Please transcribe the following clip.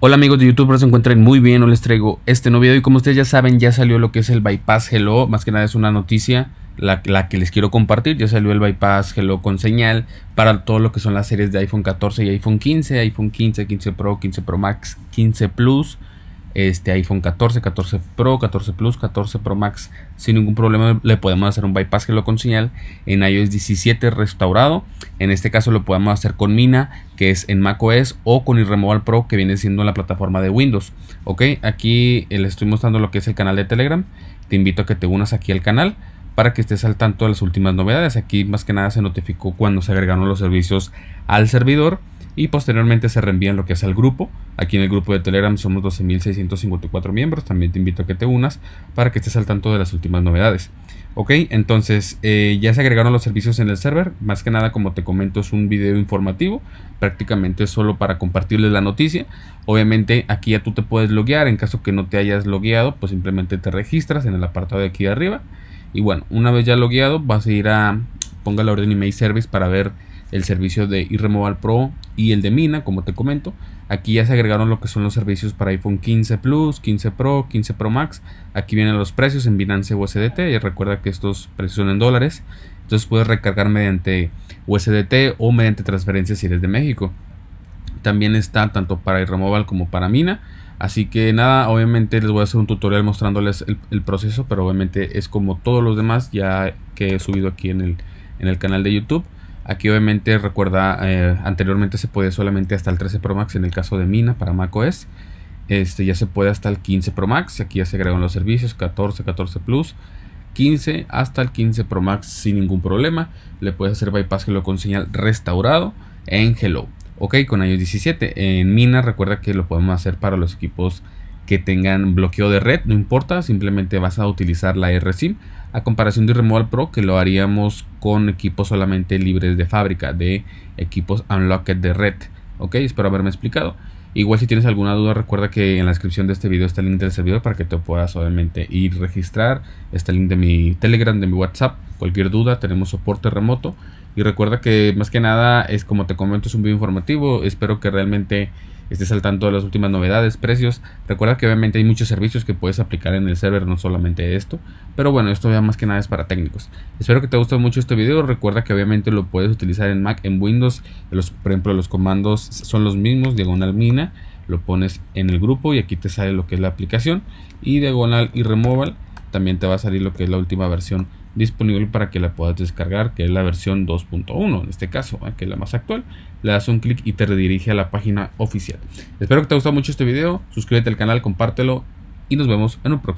Hola amigos de YouTube, espero se encuentren muy bien, hoy les traigo este nuevo video y como ustedes ya saben ya salió lo que es el Bypass Hello, más que nada es una noticia la, la, que les quiero compartir, ya salió el Bypass Hello con señal para todo lo que son las series de iPhone 14 y iPhone 15, iPhone 15, 15 Pro, 15 Pro Max, 15 Plus, este iPhone 14, 14 Pro, 14 Plus, 14 Pro Max sin ningún problema le podemos hacer un bypass que lo con en iOS 17 restaurado. En este caso lo podemos hacer con Mina, que es en macOS o con iRemoval Pro que viene siendo la plataforma de Windows. Ok, aquí eh, les estoy mostrando lo que es el canal de Telegram. Te invito a que te unas aquí al canal para que estés al tanto de las últimas novedades. Aquí más que nada se notificó cuando se agregaron los servicios al servidor y posteriormente se reenvían lo que es al grupo. Aquí en el grupo de Telegram somos 12.654 miembros, también te invito a que te unas para que estés al tanto de las últimas novedades. Ok, entonces eh, ya se agregaron los servicios en el server, más que nada como te comento es un video informativo, prácticamente solo para compartirles la noticia. Obviamente aquí ya tú te puedes loguear, en caso que no te hayas logueado, pues simplemente te registras en el apartado de aquí de arriba. Y bueno, una vez ya logueado vas a ir a ponga la orden email service para ver el servicio de iRemoval Pro y el de Mina, como te comento. Aquí ya se agregaron lo que son los servicios para iPhone 15 Plus, 15 Pro, 15 Pro Max. Aquí vienen los precios en Binance USDT. Y recuerda que estos precios son en dólares. Entonces puedes recargar mediante USDT o mediante transferencias si eres de México. También está tanto para iRemoval como para Mina. Así que nada, obviamente les voy a hacer un tutorial mostrándoles el proceso, pero obviamente es como todos los demás ya que he subido aquí en el, en el canal de YouTube. Aquí obviamente recuerda, eh, anteriormente se podía solamente hasta el 13 Pro Max en el caso de Mina para macOS. Este ya se puede hasta el 15 Pro Max, aquí ya se agregan los servicios 14, 14 Plus, 15 hasta el 15 Pro Max sin ningún problema. Le puedes hacer bypass hello con señal restaurado en hello. Ok, con iOS 17 en Mina recuerda que lo podemos hacer para los equipos que tengan bloqueo de red, no importa, simplemente vas a utilizar la RSIM a comparación de Remote Pro que lo haríamos con equipos solamente libres de fábrica, de equipos unlocked de red. Ok, espero haberme explicado. Igual si tienes alguna duda recuerda que en la descripción de este video está el link del servidor para que te puedas obviamente ir registrar. Está el link de mi Telegram, de mi WhatsApp. Cualquier duda tenemos soporte remoto. Y recuerda que más que nada es como te comento es un video informativo. Espero que realmente estés al tanto de las últimas novedades, precios. Recuerda que obviamente hay muchos servicios que puedes aplicar en el server, no solamente esto. Pero bueno, esto ya más que nada es para técnicos. Espero que te guste mucho este video. Recuerda que obviamente lo puedes utilizar en Mac, en Windows. Los, por ejemplo, los comandos son los mismos, diagonal mina. Lo pones en el grupo y aquí te sale lo que es la aplicación. Y diagonal y removal también te va a salir lo que es la última versión disponible para que la puedas descargar, que es la versión 2.1 en este caso, ¿eh? que es la más actual. Le das un clic y te redirige a la página oficial. Espero que te haya gustado mucho este video, suscríbete al canal, compártelo y nos vemos en un próximo.